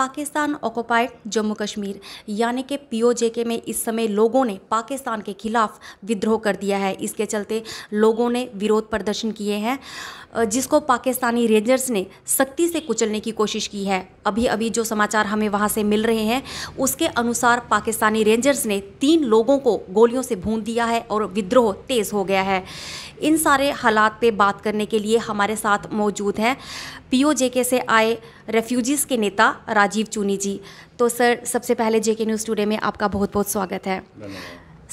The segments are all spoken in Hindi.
पाकिस्तान ऑक्यूपाइड जम्मू कश्मीर यानी कि के में इस समय लोगों ने पाकिस्तान के खिलाफ विद्रोह कर दिया है इसके चलते लोगों ने विरोध प्रदर्शन किए हैं जिसको पाकिस्तानी रेंजर्स ने सख्ती से कुचलने की कोशिश की है अभी अभी जो समाचार हमें वहाँ से मिल रहे हैं उसके अनुसार पाकिस्तानी रेंजर्स ने तीन लोगों को गोलियों से भून दिया है और विद्रोह तेज़ हो गया है इन सारे हालात पे बात करने के लिए हमारे साथ मौजूद हैं पीओजेके से आए रेफ्यूजीज़ के नेता राजीव चूनी जी तो सर सबसे पहले जेके न्यूज़ टुडे में आपका बहुत बहुत स्वागत है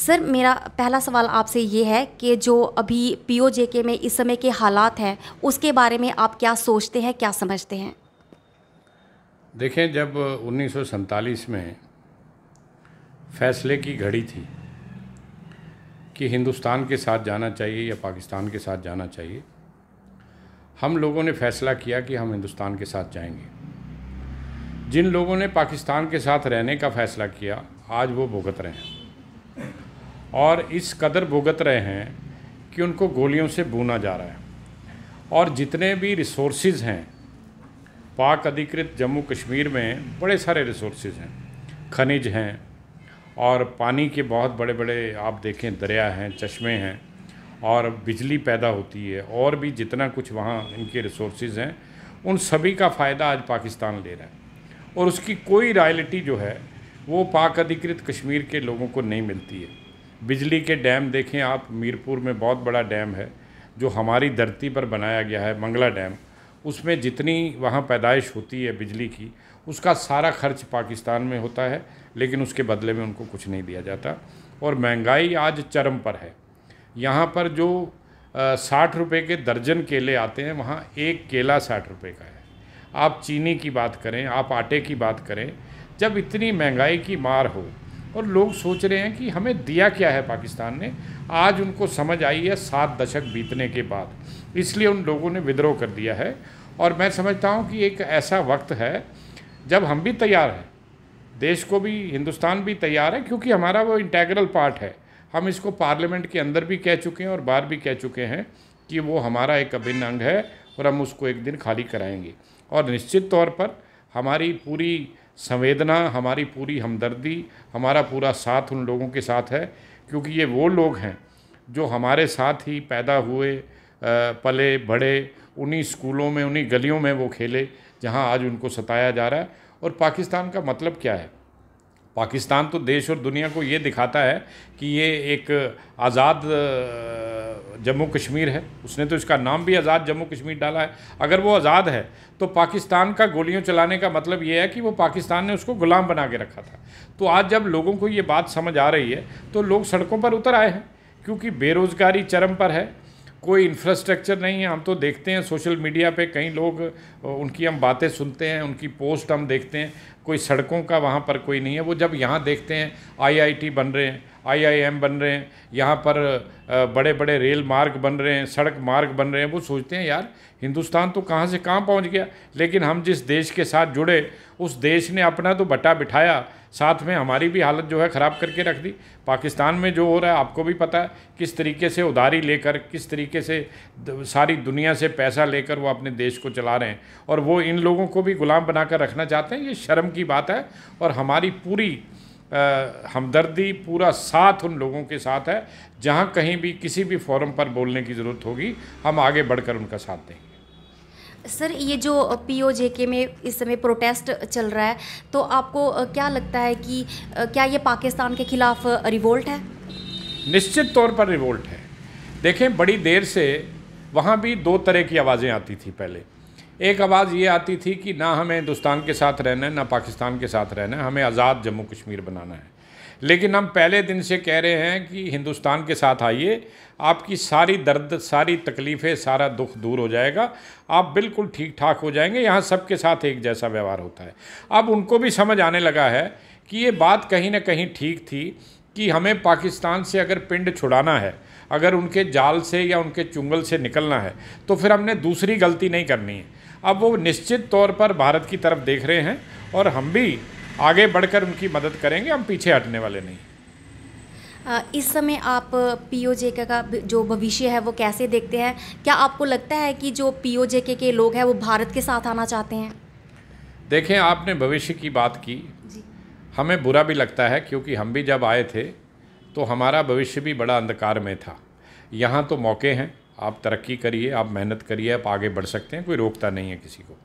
सर मेरा पहला सवाल आपसे ये है कि जो अभी पीओजेके में इस समय के हालात हैं उसके बारे में आप क्या सोचते हैं क्या समझते हैं देखें जब उन्नीस में फैसले की घड़ी थी कि हिंदुस्तान के साथ जाना चाहिए या पाकिस्तान के साथ जाना चाहिए हम लोगों ने फैसला किया कि हम हिंदुस्तान के साथ जाएंगे जिन लोगों ने पाकिस्तान के साथ रहने का फैसला किया आज वो भुगत रहे हैं और इस कदर भुगत रहे हैं कि उनको गोलियों से बुना जा रहा है और जितने भी रिसोर्स हैं पाक अधिकृत जम्मू कश्मीर में बड़े सारे रिसोर्स हैं खनिज हैं और पानी के बहुत बड़े बड़े आप देखें दरिया हैं चश्मे हैं और बिजली पैदा होती है और भी जितना कुछ वहाँ इनके रिसोर्स हैं उन सभी का फ़ायदा आज पाकिस्तान ले रहा है और उसकी कोई रॉयल्टी जो है वो पाक अधिकृत कश्मीर के लोगों को नहीं मिलती है बिजली के डैम देखें आप मीरपुर में बहुत बड़ा डैम है जो हमारी धरती पर बनाया गया है मंगला डैम उसमें जितनी वहाँ पैदाइश होती है बिजली की उसका सारा खर्च पाकिस्तान में होता है लेकिन उसके बदले में उनको कुछ नहीं दिया जाता और महंगाई आज चरम पर है यहाँ पर जो साठ रुपए के दर्जन केले आते हैं वहाँ एक केला साठ रुपए का है आप चीनी की बात करें आप आटे की बात करें जब इतनी महंगाई की मार हो और लोग सोच रहे हैं कि हमें दिया क्या है पाकिस्तान ने आज उनको समझ आई है सात दशक बीतने के बाद इसलिए उन लोगों ने विद्रोह कर दिया है और मैं समझता हूँ कि एक ऐसा वक्त है जब हम भी तैयार हैं देश को भी हिंदुस्तान भी तैयार है क्योंकि हमारा वो इंटेग्रल पार्ट है हम इसको पार्लियामेंट के अंदर भी कह चुके हैं और बाहर भी कह चुके हैं कि वो हमारा एक अभिन्न अंग है और हम उसको एक दिन खाली कराएंगे और निश्चित तौर पर हमारी पूरी संवेदना हमारी पूरी हमदर्दी हमारा पूरा साथ उन लोगों के साथ है क्योंकि ये वो लोग हैं जो हमारे साथ ही पैदा हुए पले बड़े उन्हीं स्कूलों में उन्हीं गलियों में वो खेले जहाँ आज उनको सताया जा रहा है और पाकिस्तान का मतलब क्या है पाकिस्तान तो देश और दुनिया को ये दिखाता है कि ये एक आज़ाद जम्मू कश्मीर है उसने तो इसका नाम भी आज़ाद जम्मू कश्मीर डाला है अगर वो आज़ाद है तो पाकिस्तान का गोलियों चलाने का मतलब ये है कि वो पाकिस्तान ने उसको गुलाम बना के रखा था तो आज जब लोगों को ये बात समझ आ रही है तो लोग सड़कों पर उतर आए हैं क्योंकि बेरोज़गारी चरम पर है कोई इंफ्रास्ट्रक्चर नहीं है हम तो देखते हैं सोशल मीडिया पे कई लोग उनकी हम बातें सुनते हैं उनकी पोस्ट हम देखते हैं कोई सड़कों का वहाँ पर कोई नहीं है वो जब यहाँ देखते हैं आईआईटी बन रहे हैं आईआईएम बन रहे हैं यहाँ पर बड़े बड़े रेल मार्ग बन रहे हैं सड़क मार्ग बन रहे हैं वो सोचते हैं यार हिंदुस्तान तो कहाँ से कहाँ पहुँच गया लेकिन हम जिस देश के साथ जुड़े उस देश ने अपना तो बटा बिठाया साथ में हमारी भी हालत जो है ख़राब करके रख दी पाकिस्तान में जो हो रहा है आपको भी पता है किस तरीके से उधारी लेकर किस तरीके से सारी दुनिया से पैसा लेकर वो अपने देश को चला रहे हैं और वो इन लोगों को भी गुलाम बनाकर रखना चाहते हैं ये शर्म की बात है और हमारी पूरी हमदर्दी पूरा साथ उन लोगों के साथ है जहाँ कहीं भी किसी भी फोरम पर बोलने की ज़रूरत होगी हम आगे बढ़कर उनका साथ देंगे सर ये जो पी ओ जे के में इस समय प्रोटेस्ट चल रहा है तो आपको क्या लगता है कि क्या ये पाकिस्तान के खिलाफ रिवोल्ट है निश्चित तौर पर रिवोल्ट है देखें बड़ी देर से वहाँ भी दो तरह की आवाज़ें आती थी पहले एक आवाज़ ये आती थी कि ना हमें हिंदुस्तान के साथ रहना है ना पाकिस्तान के साथ रहना है हमें आज़ाद जम्मू कश्मीर बनाना है लेकिन हम पहले दिन से कह रहे हैं कि हिंदुस्तान के साथ आइए आपकी सारी दर्द सारी तकलीफ़ें सारा दुख दूर हो जाएगा आप बिल्कुल ठीक ठाक हो जाएंगे यहाँ सबके साथ एक जैसा व्यवहार होता है अब उनको भी समझ आने लगा है कि ये बात कहीं ना कहीं ठीक थी कि हमें पाकिस्तान से अगर पिंड छुड़ाना है अगर उनके जाल से या उनके चुंगल से निकलना है तो फिर हमने दूसरी गलती नहीं करनी है अब वो निश्चित तौर पर भारत की तरफ देख रहे हैं और हम भी आगे बढ़कर उनकी मदद करेंगे हम पीछे हटने वाले नहीं इस समय आप पीओजेके का जो भविष्य है वो कैसे देखते हैं क्या आपको लगता है कि जो पीओजेके के लोग हैं वो भारत के साथ आना चाहते हैं देखें आपने भविष्य की बात की हमें बुरा भी लगता है क्योंकि हम भी जब आए थे तो हमारा भविष्य भी बड़ा अंधकार में था यहाँ तो मौके हैं आप तरक्की करिए आप मेहनत करिए आप आगे बढ़ सकते हैं कोई रोकता नहीं है किसी को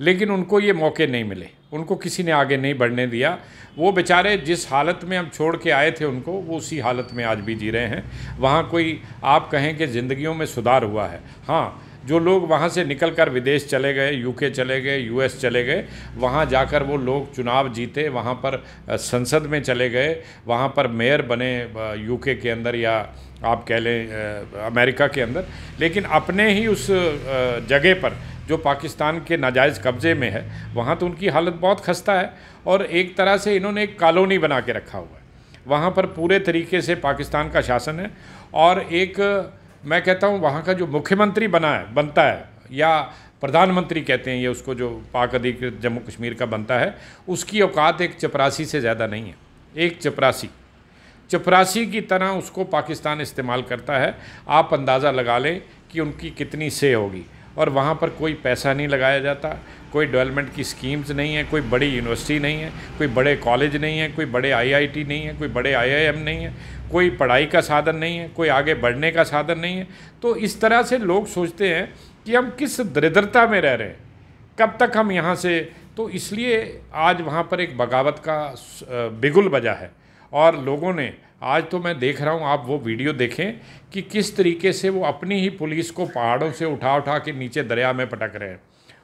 लेकिन उनको ये मौके नहीं मिले उनको किसी ने आगे नहीं बढ़ने दिया वो बेचारे जिस हालत में हम छोड़ के आए थे उनको वो उसी हालत में आज भी जी रहे हैं वहाँ कोई आप कहें कि ज़िंदगियों में सुधार हुआ है हाँ जो लोग वहाँ से निकल कर विदेश चले गए यूके चले गए यूएस चले गए वहाँ जाकर वो लोग चुनाव जीते वहाँ पर संसद में चले गए वहाँ पर मेयर बने यूके के अंदर या आप कह लें अमेरिका के अंदर लेकिन अपने ही उस जगह पर जो पाकिस्तान के नाजायज़ कब्ज़े में है वहाँ तो उनकी हालत बहुत खस्ता है और एक तरह से इन्होंने एक कॉलोनी बना के रखा हुआ है वहाँ पर पूरे तरीके से पाकिस्तान का शासन है और एक मैं कहता हूँ वहाँ का जो मुख्यमंत्री बना है बनता है या प्रधानमंत्री कहते हैं ये उसको जो पाक अधिकृत जम्मू कश्मीर का बनता है उसकी औकात एक चपरासी से ज़्यादा नहीं है एक चपरासी चपरासी की तरह उसको पाकिस्तान इस्तेमाल करता है आप अंदाज़ा लगा लें कि उनकी कितनी से होगी और वहाँ पर कोई पैसा नहीं लगाया जाता कोई डेवलपमेंट की स्कीम्स नहीं है कोई बड़ी यूनिवर्सिटी नहीं है कोई बड़े कॉलेज नहीं है कोई बड़े आईआईटी नहीं है कोई बड़े आईआईएम नहीं है कोई पढ़ाई का साधन नहीं है कोई आगे बढ़ने का साधन नहीं है तो इस तरह से लोग सोचते हैं कि हम किस दरिद्रता में रह रहे हैं कब तक हम यहाँ से तो इसलिए आज वहाँ पर एक बगावत का बिगुल बजा है और लोगों ने आज तो मैं देख रहा हूँ आप वो वीडियो देखें कि किस तरीके से वो अपनी ही पुलिस को पहाड़ों से उठा उठा के नीचे दरिया में पटक रहे हैं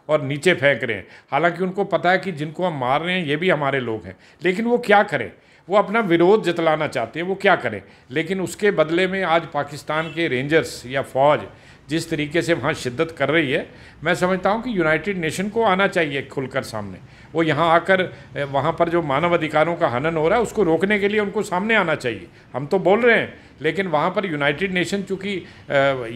और नीचे फेंक रहे हैं हालांकि उनको पता है कि जिनको हम मार रहे हैं ये भी हमारे लोग हैं लेकिन वो क्या करें वो अपना विरोध जतलाना चाहते हैं वो क्या करें लेकिन उसके बदले में आज पाकिस्तान के रेंजर्स या फौज जिस तरीके से वहाँ शिद्दत कर रही है मैं समझता हूँ कि यूनाइटेड नेशन को आना चाहिए खुलकर सामने वो यहाँ आकर वहाँ पर जो मानव अधिकारों का हनन हो रहा है उसको रोकने के लिए उनको सामने आना चाहिए हम तो बोल रहे हैं लेकिन वहाँ पर यूनाइटेड नेशन चूँकि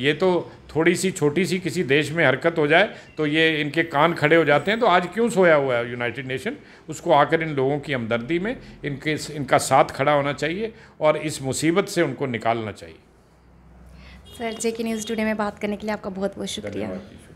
ये तो थोड़ी सी छोटी सी किसी देश में हरकत हो जाए तो ये इनके कान खड़े हो जाते हैं तो आज क्यों सोया हुआ है यूनाइटेड नेशन उसको आकर इन लोगों की हमदर्दी में इनके इनका साथ खड़ा होना चाहिए और इस मुसीबत से उनको निकालना चाहिए सर जे के न्यूज़ टुडे में बात करने के लिए आपका बहुत बहुत शुक्रिया